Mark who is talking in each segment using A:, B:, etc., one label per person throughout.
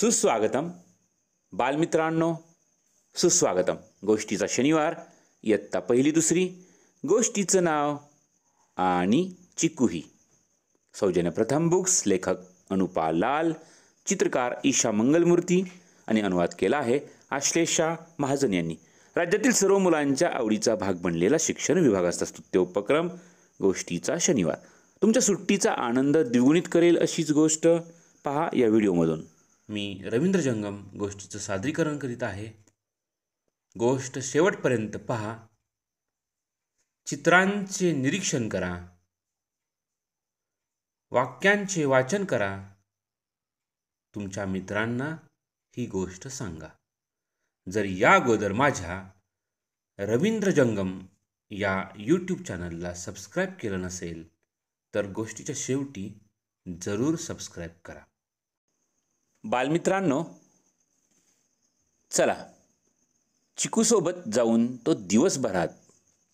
A: सुस्वागतम बालमित्रांनो सुस्वागतम गोष्टीचा शनिवार इयत्ता पहिली दुसरी गोष्टीचं नाव आणि चिकूही सौजन्य प्रथम बुक्स लेखक अनुपा लाल चित्रकार ईशा मंगलमूर्ती आणि अनुवाद केला आहे आश्लेषा महाजन यांनी राज्यातील सर्व मुलांच्या आवडीचा भाग बनलेला शिक्षण विभागाचा स्तुत्य उपक्रम गोष्टीचा शनिवार तुमच्या सुट्टीचा आनंद द्विगुणित करेल अशीच गोष्ट पहा या व्हिडिओमधून मी रवींद्र जंगम गोष्टीचं सादरीकरण करीत आहे गोष्ट शेवटपर्यंत पहा चित्रांचे निरीक्षण करा वाक्यांचे वाचन करा तुमच्या मित्रांना ही गोष्ट सांगा जर या अगोदर माझ्या रवींद्र जंगम या यूट्यूब चॅनलला सबस्क्राईब केलं नसेल तर गोष्टीच्या शेवटी जरूर सबस्क्राईब करा बालमित्रांनो चला चिकूसोबत जाऊन तो दिवसभरात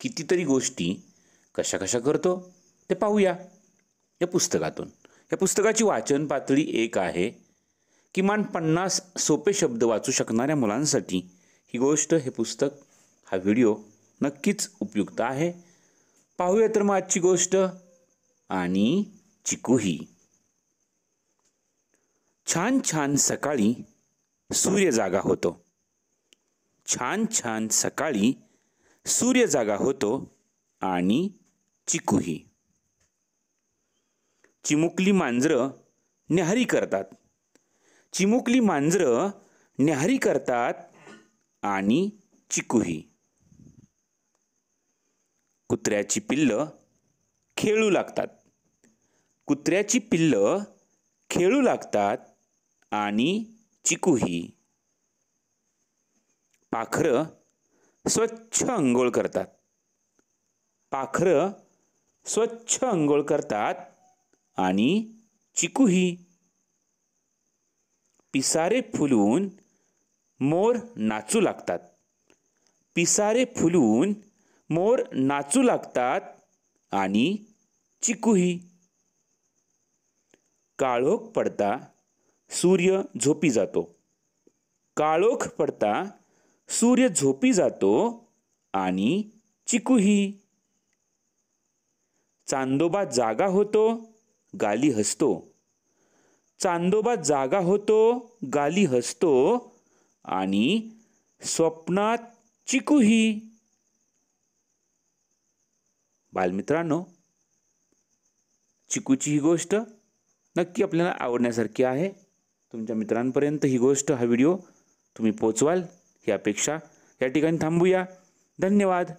A: कितीतरी गोष्टी कशा कशा करतो ते पाहूया या पुस्तकातून या पुस्तकाची वाचन पातळी एक आहे किमान पन्नास सोपे शब्द वाचू शकणाऱ्या मुलांसाठी ही गोष्ट हे पुस्तक हा व्हिडिओ नक्कीच उपयुक्त आहे पाहूया तर मग आजची गोष्ट आणि चिकूही छान छान सकाळी सूर्य जागा होतो छान छान सकाळी सूर्य जागा होतो आणि चिकूही चिमुकली मांजरं न्याहारी करतात चिमुकली मांजरं न्याहारी करतात आणि चिकूही कुत्र्याची पिल्लं खेळू लागतात कुत्र्याची पिल्लं खेळू लागतात आणि चिकूही पाखर पाखरं स्वच्छ अंघोळ करतात पाखरं स्वच्छ अंघोळ करतात आणि चिकूही पिसारे फुलून मोर नाचू लागतात पिसारे फुलून मोर नाचू लागतात आणि चिकूही काळोख पडता सूर्य झोपी जातो काळोख पडता सूर्य झोपी जातो आणि चिकूही चांदोबा जागा होतो गाली हसतो चांदोबा जागा होतो गाली हसतो आणि स्वप्नात चिकूही बालमित्रांनो चिकूची ही गोष्ट नक्की आपल्याला आवडण्यासारखी आहे तुमच्या मित्रांपर्यंत ही गोष्ट हा व्हिडिओ तुम्ही पोचवाल ही अपेक्षा या ठिकाणी थांबूया धन्यवाद